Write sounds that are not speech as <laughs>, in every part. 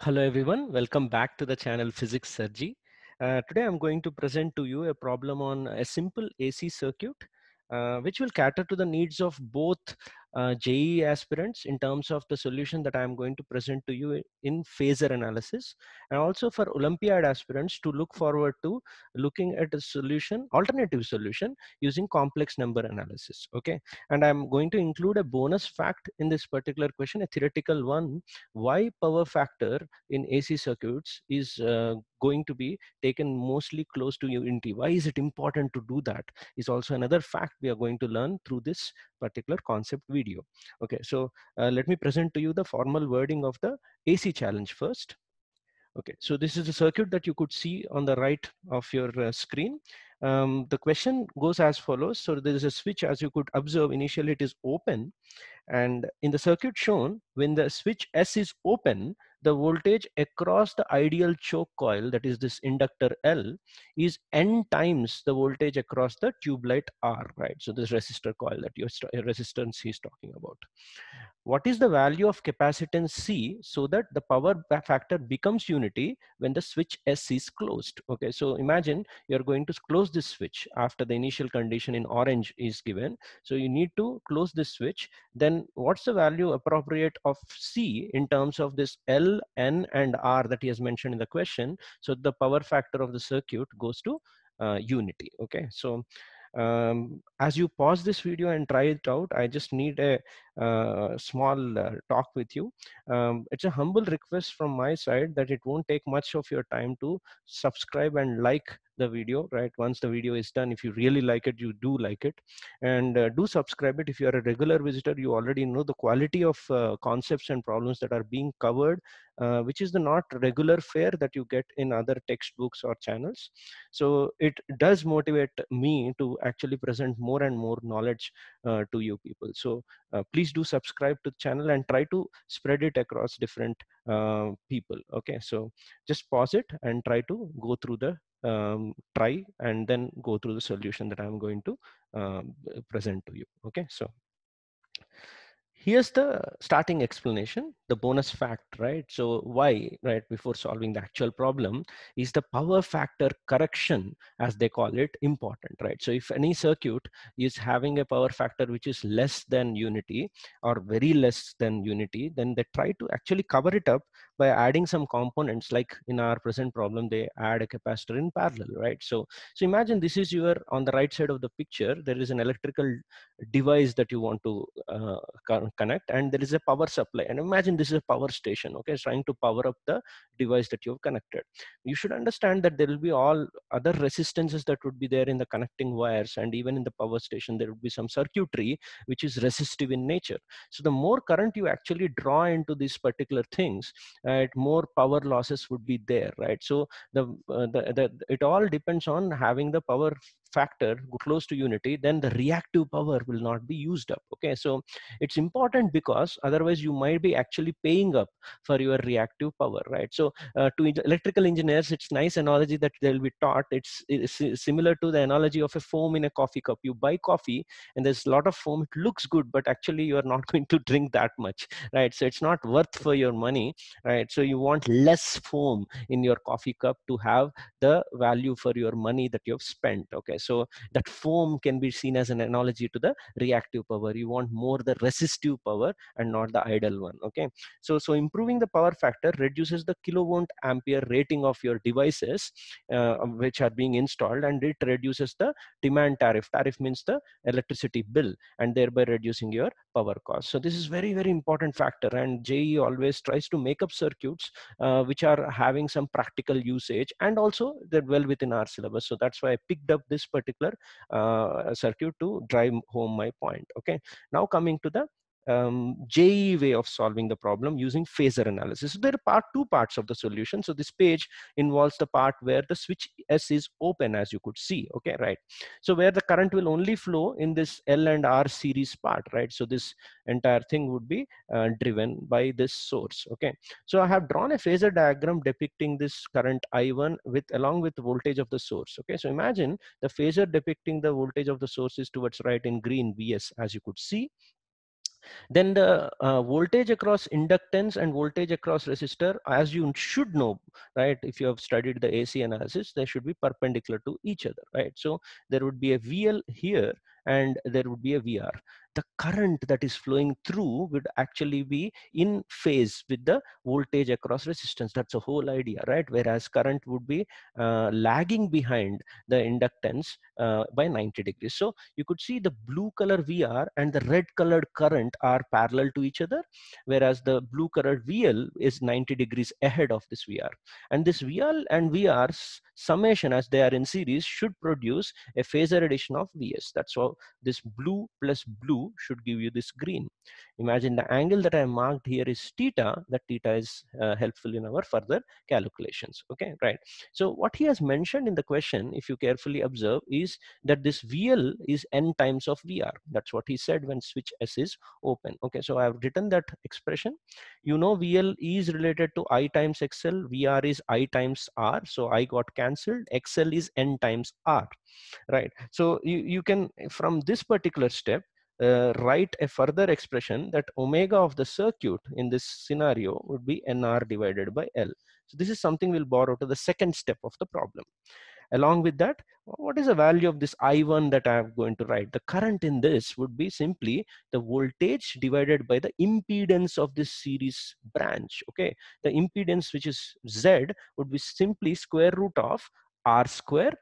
Hello everyone, welcome back to the channel Physics Surgery. Uh, today I'm going to present to you a problem on a simple AC circuit uh, which will cater to the needs of both uh, JE aspirants in terms of the solution that I'm going to present to you in phasor analysis and also for Olympiad aspirants to look forward to looking at a solution, alternative solution using complex number analysis. Okay. And I'm going to include a bonus fact in this particular question, a theoretical one, why power factor in AC circuits is uh, going to be taken mostly close to unity. Why is it important to do that is also another fact we are going to learn through this particular concept video. Okay, so uh, let me present to you the formal wording of the AC challenge first. Okay, so this is the circuit that you could see on the right of your uh, screen. Um, the question goes as follows. So there is a switch as you could observe initially it is open and in the circuit shown, when the switch S is open, the voltage across the ideal choke coil, that is this inductor L, is n times the voltage across the tube light R, right? So this resistor coil that your resistance he's talking about. What is the value of capacitance C so that the power factor becomes unity when the switch S is closed? Okay, so imagine you're going to close this switch after the initial condition in orange is given. So you need to close this switch, then what's the value appropriate of C in terms of this L, N, and R that he has mentioned in the question? So the power factor of the circuit goes to uh, unity. Okay, so um, as you pause this video and try it out, I just need a uh, small uh, talk with you. Um, it's a humble request from my side that it won't take much of your time to subscribe and like the video right once the video is done if you really like it you do like it and uh, do subscribe it if you are a regular visitor you already know the quality of uh, concepts and problems that are being covered uh, which is the not regular fare that you get in other textbooks or channels so it does motivate me to actually present more and more knowledge uh, to you people so please please do subscribe to the channel and try to spread it across different uh, people okay so just pause it and try to go through the um, try and then go through the solution that i'm going to um, present to you okay so here's the starting explanation, the bonus fact, right? So why, right, before solving the actual problem, is the power factor correction, as they call it, important, right? So if any circuit is having a power factor which is less than unity or very less than unity, then they try to actually cover it up by adding some components like in our present problem they add a capacitor in parallel right so so imagine this is your on the right side of the picture there is an electrical device that you want to uh, connect and there is a power supply and imagine this is a power station okay it's trying to power up the device that you've connected you should understand that there will be all other resistances that would be there in the connecting wires and even in the power station there would be some circuitry which is resistive in nature so the more current you actually draw into these particular things right more power losses would be there right so the, uh, the, the it all depends on having the power factor close to unity then the reactive power will not be used up okay so it's important because otherwise you might be actually paying up for your reactive power right so uh, to electrical engineers it's nice analogy that they'll be taught it's, it's similar to the analogy of a foam in a coffee cup you buy coffee and there's a lot of foam it looks good but actually you are not <laughs> going to drink that much right so it's not worth for your money right so you want less foam in your coffee cup to have the value for your money that you've spent okay so that foam can be seen as an analogy to the reactive power. You want more the resistive power and not the idle one. Okay. So, so improving the power factor reduces the kilovolt ampere rating of your devices uh, which are being installed and it reduces the demand tariff. Tariff means the electricity bill and thereby reducing your power cost. So this is very, very important factor and JE always tries to make up circuits uh, which are having some practical usage and also they're well within our syllabus. So that's why I picked up this particular uh, circuit to drive home my point okay now coming to the um, JE way of solving the problem using phasor analysis. So there are part, two parts of the solution. So this page involves the part where the switch S is open as you could see, okay, right? So where the current will only flow in this L and R series part, right? So this entire thing would be uh, driven by this source, okay? So I have drawn a phasor diagram depicting this current I1 with along with voltage of the source, okay? So imagine the phasor depicting the voltage of the source is towards right in green VS as you could see, then the uh, voltage across inductance and voltage across resistor as you should know right if you have studied the ac analysis they should be perpendicular to each other right so there would be a vl here and there would be a vr the current that is flowing through would actually be in phase with the voltage across resistance. That's the whole idea, right? Whereas current would be uh, lagging behind the inductance uh, by 90 degrees. So you could see the blue color VR and the red colored current are parallel to each other, whereas the blue colored VL is 90 degrees ahead of this VR. And this VL and VR's summation as they are in series should produce a phasor addition of VS. That's how this blue plus blue should give you this green. Imagine the angle that I marked here is theta, that theta is uh, helpful in our further calculations, okay, right. So what he has mentioned in the question, if you carefully observe, is that this VL is n times of VR. That's what he said when switch S is open, okay. So I have written that expression. You know VL is related to I times XL, VR is I times R, so I got cancelled, XL is n times R, right. So you, you can, from this particular step, uh, write a further expression that omega of the circuit in this scenario would be nr divided by L. So this is something we'll borrow to the second step of the problem. Along with that, what is the value of this I1 that I'm going to write? The current in this would be simply the voltage divided by the impedance of this series branch, okay? The impedance, which is Z, would be simply square root of R square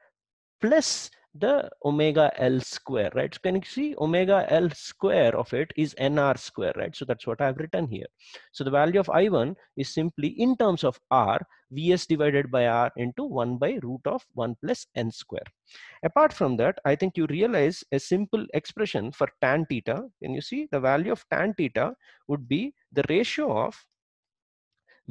plus the omega L square, right? So can you see omega L square of it is NR square, right? So that's what I've written here. So the value of I1 is simply in terms of R, Vs divided by R into 1 by root of 1 plus N square. Apart from that, I think you realize a simple expression for tan theta. Can you see the value of tan theta would be the ratio of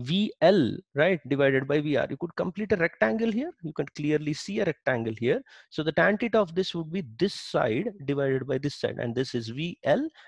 VL, right, divided by VR. You could complete a rectangle here. You can clearly see a rectangle here. So the tan theta of this would be this side divided by this side. And this is VL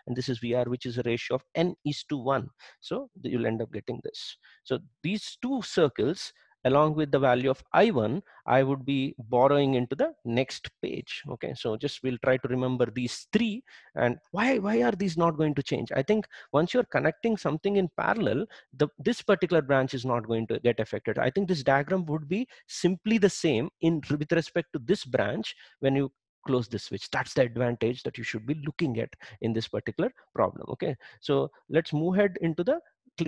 and this is VR, which is a ratio of N is to 1. So you'll end up getting this. So these two circles along with the value of I1, I would be borrowing into the next page. Okay, so just we'll try to remember these three and why, why are these not going to change? I think once you're connecting something in parallel, the, this particular branch is not going to get affected. I think this diagram would be simply the same in with respect to this branch when you close the switch. That's the advantage that you should be looking at in this particular problem. Okay, so let's move ahead into the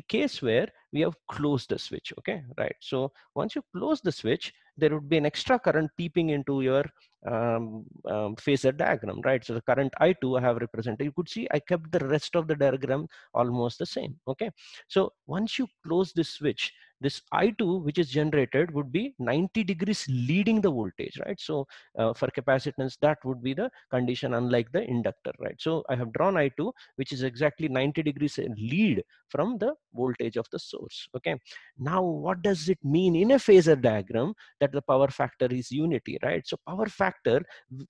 case where we have closed the switch, okay, right? So once you close the switch, there would be an extra current peeping into your um, um, phasor diagram, right? So the current I2 I have represented, you could see I kept the rest of the diagram almost the same, okay? So once you close this switch, this I2 which is generated would be 90 degrees leading the voltage, right? So uh, for capacitance, that would be the condition unlike the inductor, right? So I have drawn I2 which is exactly 90 degrees lead from the voltage of the source, okay? Now what does it mean in a phasor diagram that the power factor is unity, right? So power factor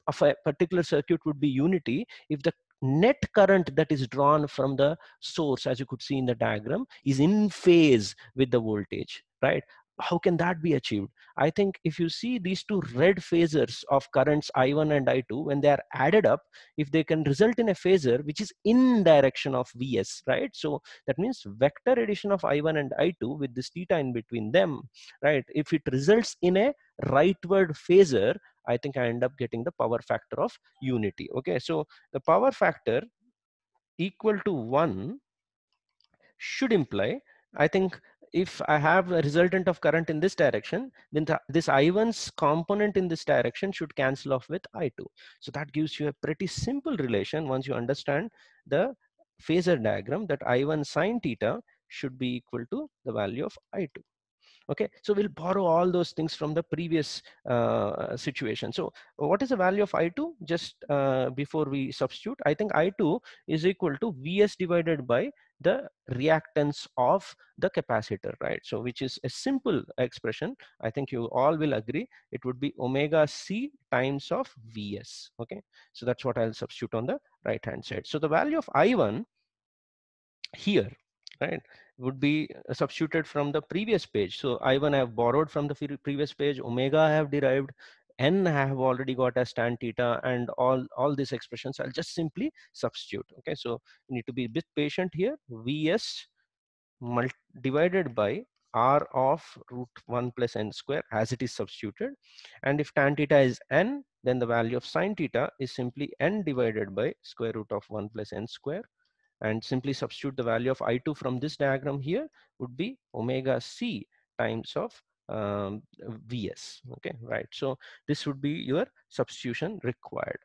of a particular circuit would be unity if the net current that is drawn from the source, as you could see in the diagram, is in phase with the voltage, right? How can that be achieved? I think if you see these two red phasers of currents I1 and I2, when they are added up, if they can result in a phaser which is in direction of Vs, right? So that means vector addition of I1 and I2 with this theta in between them, right? If it results in a rightward phaser, I think I end up getting the power factor of unity. Okay, so the power factor equal to one should imply, I think if I have a resultant of current in this direction, then th this I1's component in this direction should cancel off with I2. So that gives you a pretty simple relation once you understand the phasor diagram that I1 sine theta should be equal to the value of I2 okay so we'll borrow all those things from the previous uh, situation so what is the value of i2 just uh, before we substitute i think i2 is equal to vs divided by the reactance of the capacitor right so which is a simple expression i think you all will agree it would be omega c times of vs okay so that's what i'll substitute on the right hand side so the value of i1 here right would be uh, substituted from the previous page. So I1 have borrowed from the previous page, omega I have derived, n I have already got as tan theta and all, all these expressions I'll just simply substitute. Okay, so you need to be a bit patient here. Vs divided by r of root 1 plus n square as it is substituted and if tan theta is n then the value of sine theta is simply n divided by square root of 1 plus n square and simply substitute the value of I2 from this diagram here would be omega C times of um, Vs. Okay, right. So this would be your substitution required.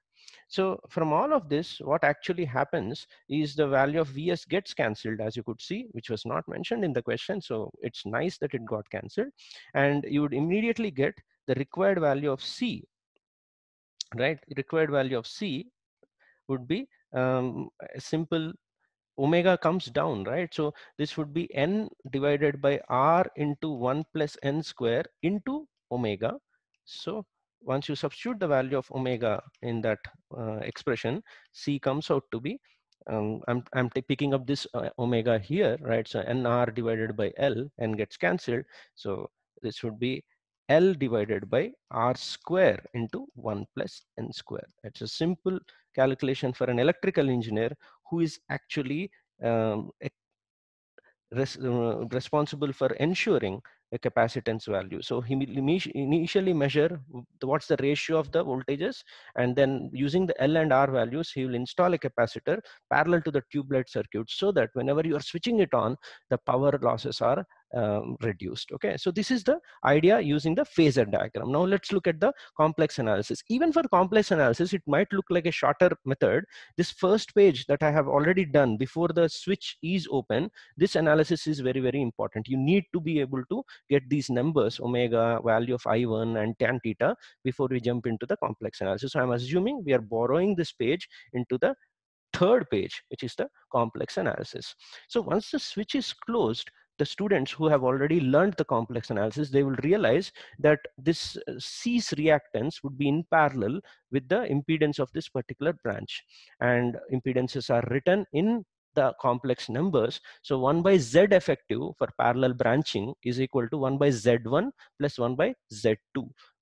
So from all of this, what actually happens is the value of Vs gets cancelled, as you could see, which was not mentioned in the question. So it's nice that it got cancelled. And you would immediately get the required value of C, right? The required value of C would be um, a simple omega comes down, right? So this would be n divided by r into 1 plus n square into omega. So once you substitute the value of omega in that uh, expression, c comes out to be, um, I'm, I'm picking up this uh, omega here, right? So nr divided by l, n gets cancelled. So this would be L divided by R square into 1 plus N square. It's a simple calculation for an electrical engineer who is actually um, res uh, responsible for ensuring a capacitance value. So he initially measure what's the ratio of the voltages and then using the L and R values, he will install a capacitor parallel to the tube circuit so that whenever you are switching it on, the power losses are um, reduced. Okay, so this is the idea using the phasor diagram. Now let's look at the complex analysis. Even for complex analysis, it might look like a shorter method. This first page that I have already done before the switch is open, this analysis is very, very important. You need to be able to get these numbers, omega, value of I1 and tan theta before we jump into the complex analysis. So I'm assuming we are borrowing this page into the third page, which is the complex analysis. So once the switch is closed, the students who have already learned the complex analysis, they will realize that this uh, C's reactance would be in parallel with the impedance of this particular branch. And impedances are written in the complex numbers. So 1 by z effective for parallel branching is equal to 1 by z1 plus 1 by z2,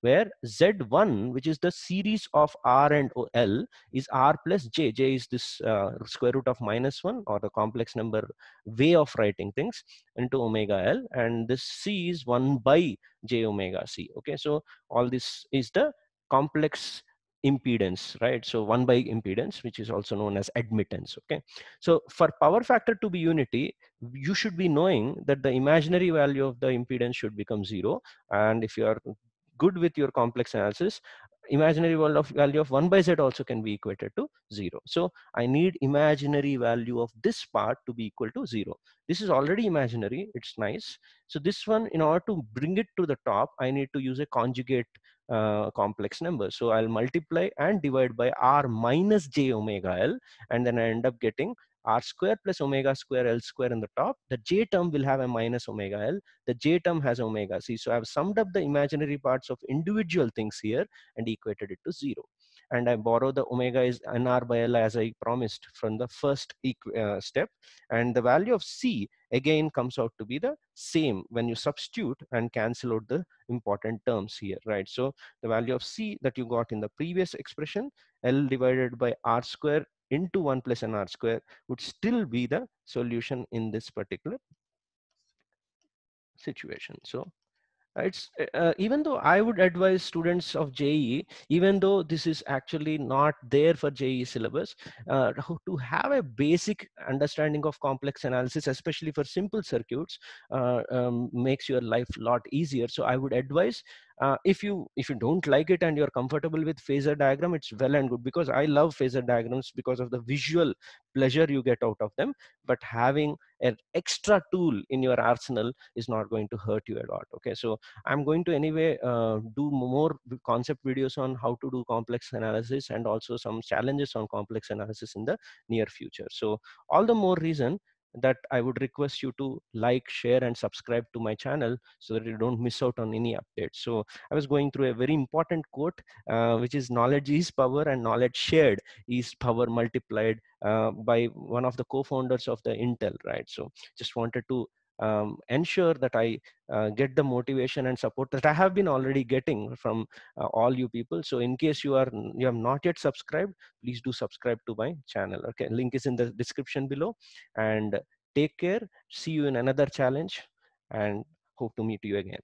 where z1, which is the series of r and l, is r plus j. j is this uh, square root of minus 1 or the complex number way of writing things into omega l. And this c is 1 by j omega c. Okay, so all this is the complex impedance, right? So 1 by impedance, which is also known as admittance, okay? So for power factor to be unity, you should be knowing that the imaginary value of the impedance should become zero. And if you are good with your complex analysis, imaginary world of value of 1 by z also can be equated to 0. So I need imaginary value of this part to be equal to 0. This is already imaginary, it's nice. So this one, in order to bring it to the top, I need to use a conjugate uh, complex number. So I'll multiply and divide by r minus j omega l and then I end up getting r square plus omega square l square in the top. The j term will have a minus omega l. The j term has omega c. So I've summed up the imaginary parts of individual things here and equated it to zero. And I borrow the omega is n r by l as I promised from the first uh, step. And the value of c again comes out to be the same when you substitute and cancel out the important terms here, right? So the value of c that you got in the previous expression, l divided by r square into 1 plus n r square would still be the solution in this particular situation. So uh, it's uh, uh, even though I would advise students of JE, even though this is actually not there for JE syllabus, uh, to have a basic understanding of complex analysis, especially for simple circuits, uh, um, makes your life a lot easier. So I would advise uh, if you if you don't like it and you're comfortable with phasor diagram it's well and good because i love phasor diagrams because of the visual pleasure you get out of them but having an extra tool in your arsenal is not going to hurt you a lot okay so i'm going to anyway uh, do more concept videos on how to do complex analysis and also some challenges on complex analysis in the near future so all the more reason that I would request you to like, share, and subscribe to my channel so that you don't miss out on any updates. So I was going through a very important quote, uh, which is knowledge is power and knowledge shared is power multiplied uh, by one of the co-founders of the Intel, right? So just wanted to um, ensure that I uh, get the motivation and support that I have been already getting from uh, all you people. So in case you are you have not yet subscribed, please do subscribe to my channel. Okay, link is in the description below. And take care. See you in another challenge, and hope to meet you again.